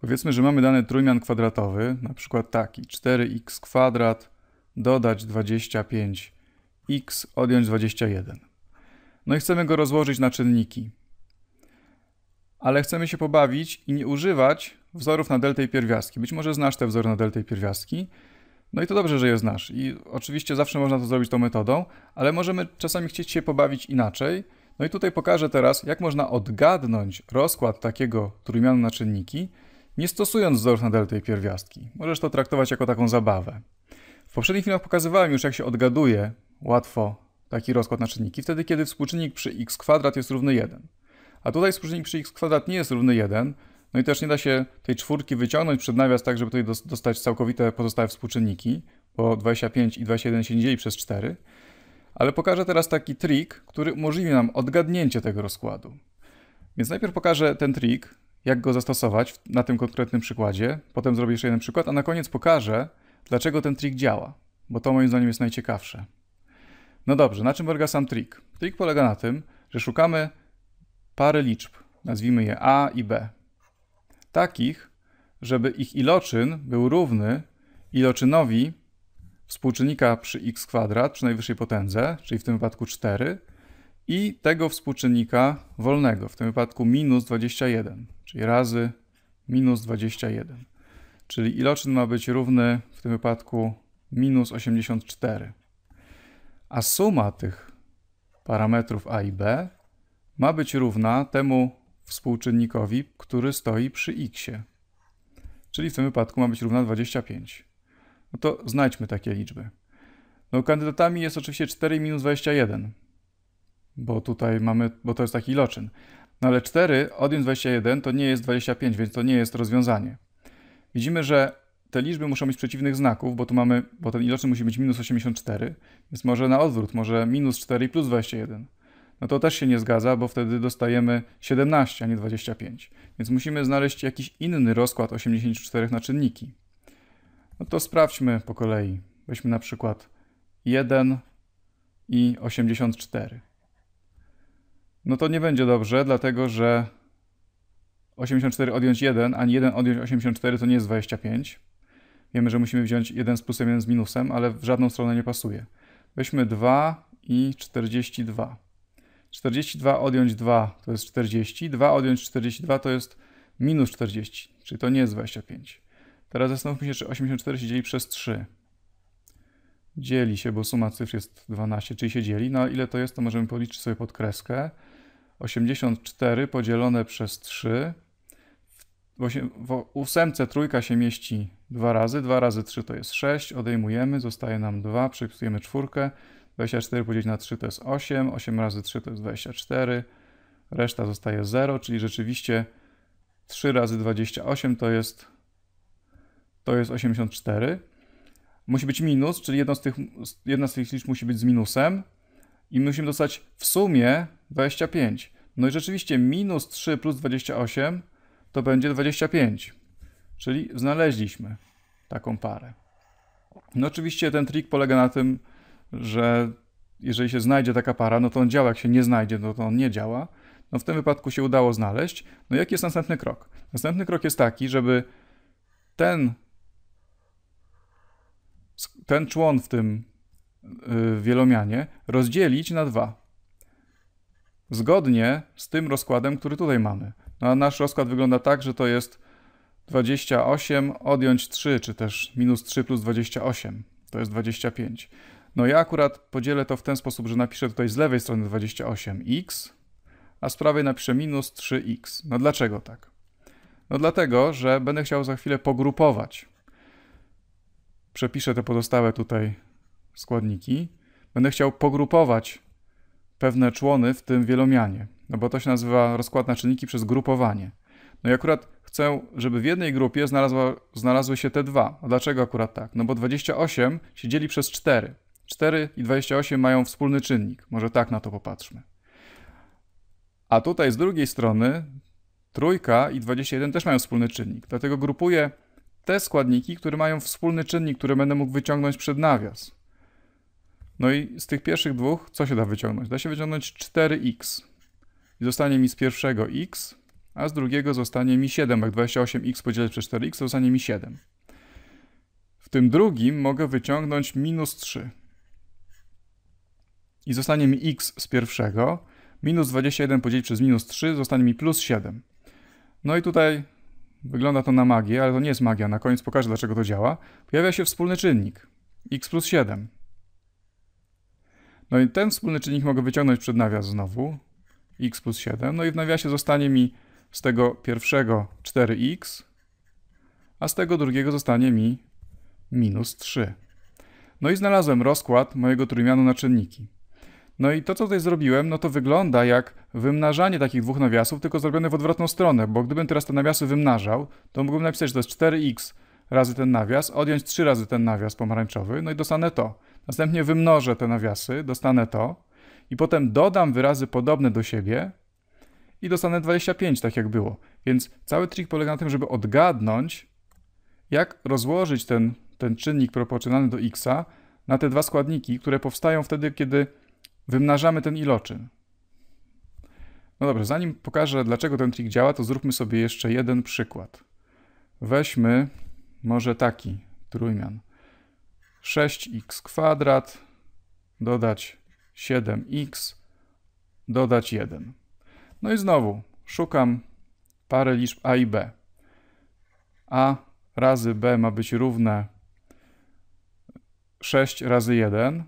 Powiedzmy, że mamy dany trójmian kwadratowy, na przykład taki 4x kwadrat dodać 25x odjąć 21. No i chcemy go rozłożyć na czynniki. Ale chcemy się pobawić i nie używać wzorów na deltę pierwiastki. Być może znasz te wzory na deltę pierwiastki. No i to dobrze, że je znasz. I oczywiście zawsze można to zrobić tą metodą, ale możemy czasami chcieć się pobawić inaczej. No i tutaj pokażę teraz, jak można odgadnąć rozkład takiego trójmianu na czynniki, nie stosując Dorfnadel tej pierwiastki. Możesz to traktować jako taką zabawę. W poprzednich filmach pokazywałem już, jak się odgaduje łatwo taki rozkład na czynniki, wtedy kiedy współczynnik przy x kwadrat jest równy 1. A tutaj współczynnik przy x kwadrat nie jest równy 1, no i też nie da się tej czwórki wyciągnąć przed nawias tak, żeby tutaj dostać całkowite pozostałe współczynniki, bo 25 i 21 się nie dzieli przez 4. Ale pokażę teraz taki trik, który umożliwi nam odgadnięcie tego rozkładu. Więc najpierw pokażę ten trik, jak go zastosować na tym konkretnym przykładzie. Potem zrobię jeszcze jeden przykład, a na koniec pokażę, dlaczego ten trik działa, bo to moim zdaniem jest najciekawsze. No dobrze, na czym polega sam trik? Trik polega na tym, że szukamy pary liczb, nazwijmy je A i B, takich, żeby ich iloczyn był równy iloczynowi współczynnika przy x kwadrat przy najwyższej potędze, czyli w tym wypadku 4, i tego współczynnika wolnego, w tym wypadku minus 21, czyli razy minus 21. Czyli iloczyn ma być równy w tym wypadku minus 84. A suma tych parametrów a i b ma być równa temu współczynnikowi, który stoi przy x. Czyli w tym wypadku ma być równa 25. No to znajdźmy takie liczby. No kandydatami jest oczywiście 4 minus 21 bo tutaj mamy, bo to jest taki iloczyn. No ale 4 odjąć 21 to nie jest 25, więc to nie jest rozwiązanie. Widzimy, że te liczby muszą mieć przeciwnych znaków, bo tu mamy, bo ten iloczyn musi być minus 84, więc może na odwrót, może minus 4 i plus 21. No to też się nie zgadza, bo wtedy dostajemy 17, a nie 25. Więc musimy znaleźć jakiś inny rozkład 84 na czynniki. No to sprawdźmy po kolei. Weźmy na przykład 1 i 84. No to nie będzie dobrze, dlatego że 84 odjąć 1, ani 1 odjąć 84 to nie jest 25. Wiemy, że musimy wziąć 1 z plusem, 1 z minusem, ale w żadną stronę nie pasuje. Weźmy 2 i 42. 42 odjąć 2 to jest 40, 2 odjąć 42 to jest minus 40, czyli to nie jest 25. Teraz zastanówmy się, czy 84 się dzieli przez 3. Dzieli się, bo suma cyfr jest 12, czyli się dzieli. No ile to jest, to możemy policzyć sobie pod kreskę. 84 podzielone przez 3. W, osiem, w ósemce trójka się mieści 2 razy. 2 razy 3 to jest 6. Odejmujemy, zostaje nam 2. przepisujemy czwórkę. 24 podzielić na 3 to jest 8. 8 razy 3 to jest 24. Reszta zostaje 0, czyli rzeczywiście 3 razy 28 to jest, to jest 84. Musi być minus, czyli jedna z, tych, jedna z tych liczb musi być z minusem. I musimy dostać w sumie 25. No i rzeczywiście minus 3 plus 28 to będzie 25. Czyli znaleźliśmy taką parę. No oczywiście ten trik polega na tym, że jeżeli się znajdzie taka para, no to on działa, jak się nie znajdzie, no to on nie działa. No w tym wypadku się udało znaleźć. No jaki jest następny krok? Następny krok jest taki, żeby ten, ten człon w tym yy, wielomianie rozdzielić na dwa zgodnie z tym rozkładem, który tutaj mamy. No a nasz rozkład wygląda tak, że to jest 28 odjąć 3, czy też minus 3 plus 28, to jest 25. No ja akurat podzielę to w ten sposób, że napiszę tutaj z lewej strony 28x, a z prawej napiszę minus 3x. No dlaczego tak? No dlatego, że będę chciał za chwilę pogrupować. Przepiszę te pozostałe tutaj składniki. Będę chciał pogrupować pewne człony, w tym wielomianie, no bo to się nazywa rozkład na czynniki przez grupowanie. No i akurat chcę, żeby w jednej grupie znalazła, znalazły się te dwa. A dlaczego akurat tak? No bo 28 się dzieli przez 4. 4 i 28 mają wspólny czynnik. Może tak na to popatrzmy. A tutaj z drugiej strony trójka i 21 też mają wspólny czynnik. Dlatego grupuję te składniki, które mają wspólny czynnik, które będę mógł wyciągnąć przed nawias. No i z tych pierwszych dwóch co się da wyciągnąć? Da się wyciągnąć 4x. I zostanie mi z pierwszego x, a z drugiego zostanie mi 7. Jak 28x podzielić przez 4x, to zostanie mi 7. W tym drugim mogę wyciągnąć minus 3. I zostanie mi x z pierwszego. Minus 21 podzielić przez minus 3 zostanie mi plus 7. No i tutaj wygląda to na magię, ale to nie jest magia. Na koniec pokażę, dlaczego to działa. Pojawia się wspólny czynnik. x plus 7. No i ten wspólny czynnik mogę wyciągnąć przed nawias znowu, x plus 7, no i w nawiasie zostanie mi z tego pierwszego 4x, a z tego drugiego zostanie mi minus 3. No i znalazłem rozkład mojego trójmianu na czynniki. No i to, co tutaj zrobiłem, no to wygląda jak wymnażanie takich dwóch nawiasów, tylko zrobione w odwrotną stronę, bo gdybym teraz te nawiasy wymnażał, to mógłbym napisać, że to jest 4x razy ten nawias, odjąć 3 razy ten nawias pomarańczowy, no i dostanę to. Następnie wymnożę te nawiasy, dostanę to i potem dodam wyrazy podobne do siebie i dostanę 25, tak jak było. Więc cały trik polega na tym, żeby odgadnąć, jak rozłożyć ten, ten czynnik proporcjonalny do x na te dwa składniki, które powstają wtedy, kiedy wymnażamy ten iloczyn. No dobrze, zanim pokażę, dlaczego ten trik działa, to zróbmy sobie jeszcze jeden przykład. Weźmy może taki trójmian. 6x kwadrat, dodać 7x, dodać 1. No i znowu szukam parę liczb a i b. a razy b ma być równe 6 razy 1,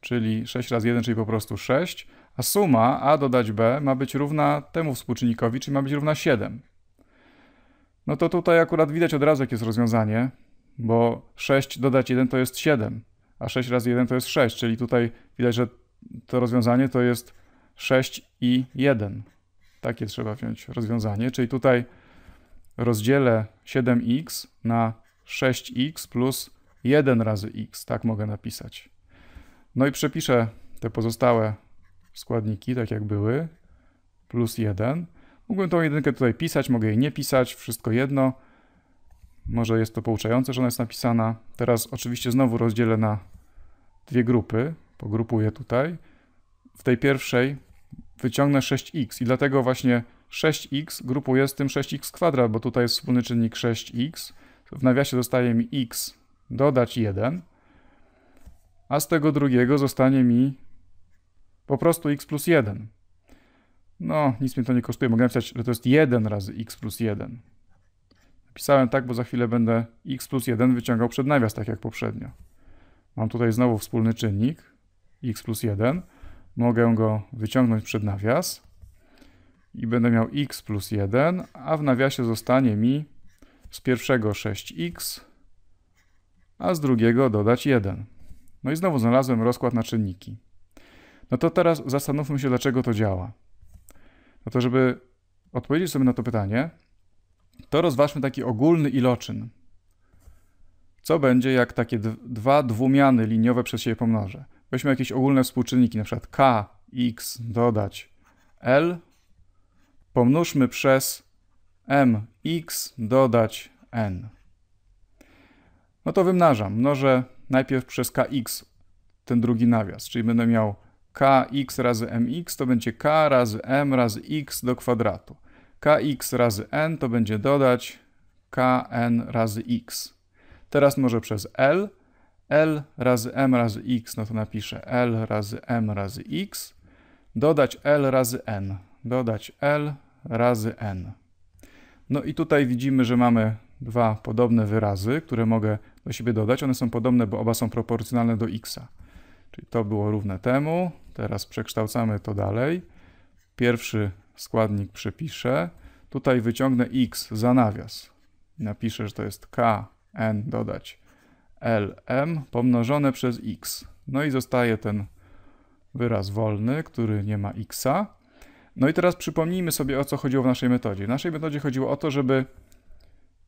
czyli 6 razy 1, czyli po prostu 6, a suma a dodać b ma być równa temu współczynnikowi, czyli ma być równa 7. No to tutaj akurat widać od razu, jakie jest rozwiązanie bo 6 dodać 1 to jest 7, a 6 razy 1 to jest 6, czyli tutaj widać, że to rozwiązanie to jest 6 i 1. Takie trzeba wziąć rozwiązanie, czyli tutaj rozdzielę 7x na 6x plus 1 razy x, tak mogę napisać. No i przepiszę te pozostałe składniki, tak jak były, plus 1. Mógłbym tą jedynkę tutaj pisać, mogę jej nie pisać, wszystko jedno. Może jest to pouczające, że ona jest napisana. Teraz oczywiście znowu rozdzielę na dwie grupy. Pogrupuję tutaj. W tej pierwszej wyciągnę 6x i dlatego właśnie 6x grupuję z tym 6x kwadrat, bo tutaj jest wspólny czynnik 6x. W nawiasie zostaje mi x dodać 1, a z tego drugiego zostanie mi po prostu x plus 1. No, nic mi to nie kosztuje. Mogę napisać, że to jest 1 razy x plus 1. Pisałem tak, bo za chwilę będę x plus 1 wyciągał przed nawias, tak jak poprzednio. Mam tutaj znowu wspólny czynnik, x plus 1. Mogę go wyciągnąć przed nawias i będę miał x plus 1, a w nawiasie zostanie mi z pierwszego 6x, a z drugiego dodać 1. No i znowu znalazłem rozkład na czynniki. No to teraz zastanówmy się, dlaczego to działa. No to żeby odpowiedzieć sobie na to pytanie, to rozważmy taki ogólny iloczyn. Co będzie, jak takie dwa dwumiany liniowe przez siebie pomnożę? Weźmy jakieś ogólne współczynniki, na przykład k, x dodać l, pomnóżmy przez mx dodać n. No to wymnażam. Mnożę najpierw przez kx ten drugi nawias, czyli będę miał kx razy mx to będzie k razy m razy x do kwadratu kx razy n to będzie dodać kn razy x. Teraz może przez l. l razy m razy x, no to napiszę l razy m razy x. Dodać l razy n. Dodać l razy n. No i tutaj widzimy, że mamy dwa podobne wyrazy, które mogę do siebie dodać. One są podobne, bo oba są proporcjonalne do x. Czyli to było równe temu. Teraz przekształcamy to dalej. Pierwszy składnik przepiszę. Tutaj wyciągnę x za nawias. Napiszę, że to jest k, n dodać lm pomnożone przez x. No i zostaje ten wyraz wolny, który nie ma x'a. No i teraz przypomnijmy sobie, o co chodziło w naszej metodzie. W naszej metodzie chodziło o to, żeby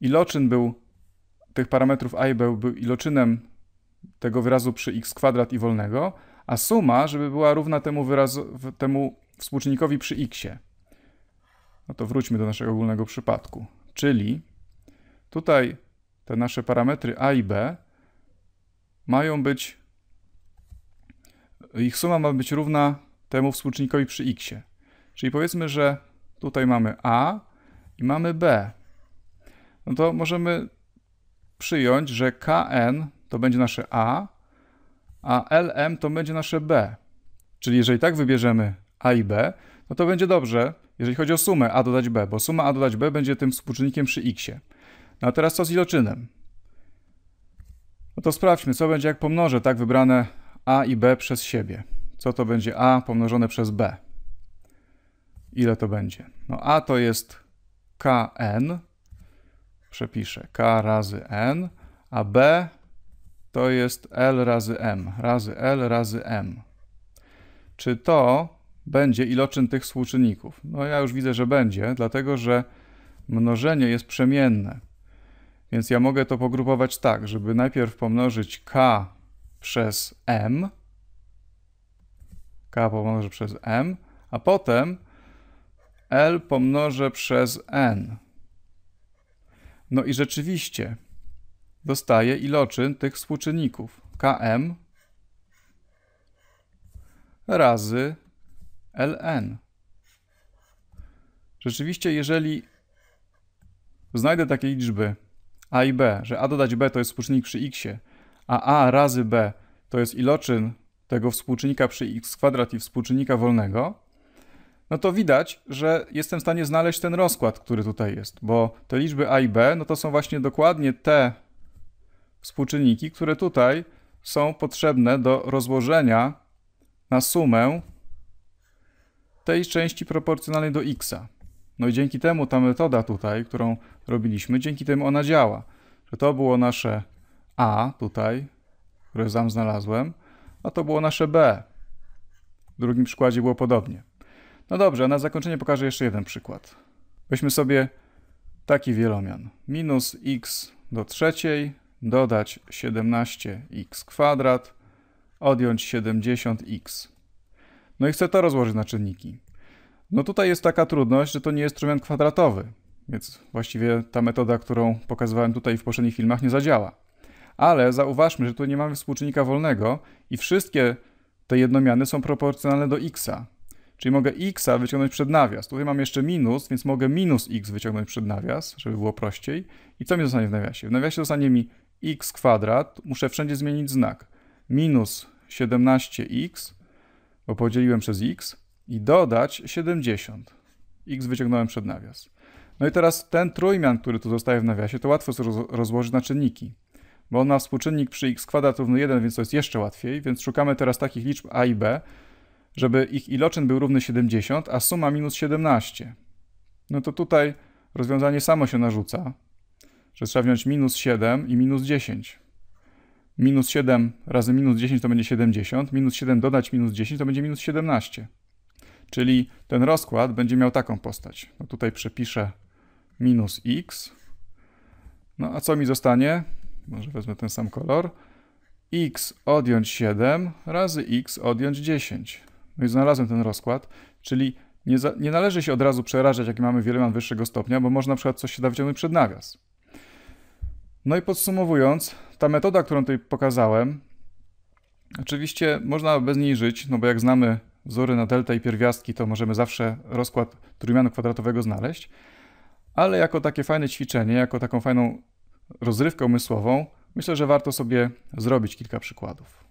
iloczyn był, tych parametrów i był, był iloczynem tego wyrazu przy x kwadrat i wolnego, a suma, żeby była równa temu, wyrazu, temu współczynnikowi przy xie. No to wróćmy do naszego ogólnego przypadku. Czyli tutaj te nasze parametry a i b mają być, ich suma ma być równa temu współczynnikowi przy x. Czyli powiedzmy, że tutaj mamy a i mamy b. No to możemy przyjąć, że kn to będzie nasze a, a lm to będzie nasze b. Czyli jeżeli tak wybierzemy a i b, no to będzie dobrze, jeżeli chodzi o sumę a dodać b, bo suma a dodać b będzie tym współczynnikiem przy x. No a teraz co z iloczynem? No to sprawdźmy, co będzie jak pomnożę tak wybrane a i b przez siebie. Co to będzie a pomnożone przez b? Ile to będzie? No a to jest kn, przepiszę k razy n, a b to jest L razy M, razy L razy M. Czy to będzie iloczyn tych współczynników? No ja już widzę, że będzie, dlatego że mnożenie jest przemienne. Więc ja mogę to pogrupować tak, żeby najpierw pomnożyć k przez m, k pomnożę przez m, a potem l pomnożę przez n. No i rzeczywiście dostaję iloczyn tych współczynników km razy ln. Rzeczywiście, jeżeli znajdę takie liczby a i b, że a dodać b to jest współczynnik przy x, a a razy b to jest iloczyn tego współczynnika przy x kwadrat i współczynnika wolnego, no to widać, że jestem w stanie znaleźć ten rozkład, który tutaj jest, bo te liczby a i b, no to są właśnie dokładnie te współczynniki, które tutaj są potrzebne do rozłożenia na sumę tej części proporcjonalnej do x. No i dzięki temu ta metoda tutaj, którą robiliśmy, dzięki temu ona działa. Że to było nasze a tutaj, które sam znalazłem, a to było nasze b. W drugim przykładzie było podobnie. No dobrze, a na zakończenie pokażę jeszcze jeden przykład. Weźmy sobie taki wielomian. Minus x do trzeciej, dodać 17x kwadrat, odjąć 70x. No i chcę to rozłożyć na czynniki. No tutaj jest taka trudność, że to nie jest trójmian kwadratowy, więc właściwie ta metoda, którą pokazywałem tutaj w poprzednich filmach nie zadziała. Ale zauważmy, że tu nie mamy współczynnika wolnego i wszystkie te jednomiany są proporcjonalne do x, Czyli mogę x wyciągnąć przed nawias. Tutaj mam jeszcze minus, więc mogę minus x wyciągnąć przed nawias, żeby było prościej. I co mi zostanie w nawiasie? W nawiasie zostanie mi x kwadrat, muszę wszędzie zmienić znak. Minus 17x bo podzieliłem przez x i dodać 70. x wyciągnąłem przed nawias. No i teraz ten trójmian, który tu zostaje w nawiasie, to łatwo rozłożyć na czynniki, bo on ma współczynnik przy x kwadrat równy 1, więc to jest jeszcze łatwiej, więc szukamy teraz takich liczb a i b, żeby ich iloczyn był równy 70, a suma minus 17. No to tutaj rozwiązanie samo się narzuca, że trzeba wziąć minus 7 i minus 10 minus 7 razy minus 10 to będzie 70, minus 7 dodać minus 10 to będzie minus 17. Czyli ten rozkład będzie miał taką postać. No tutaj przepiszę minus x. No a co mi zostanie? Może wezmę ten sam kolor. x odjąć 7 razy x odjąć 10. No i znalazłem ten rozkład, czyli nie, za, nie należy się od razu przerażać, jak mamy wieloman wyższego stopnia, bo można na przykład coś się da wyciągnąć przed nawias. No i podsumowując, ta metoda, którą tutaj pokazałem, oczywiście można bez niej żyć, no bo jak znamy wzory na deltę i pierwiastki, to możemy zawsze rozkład trójmianu kwadratowego znaleźć, ale jako takie fajne ćwiczenie, jako taką fajną rozrywkę umysłową, myślę, że warto sobie zrobić kilka przykładów.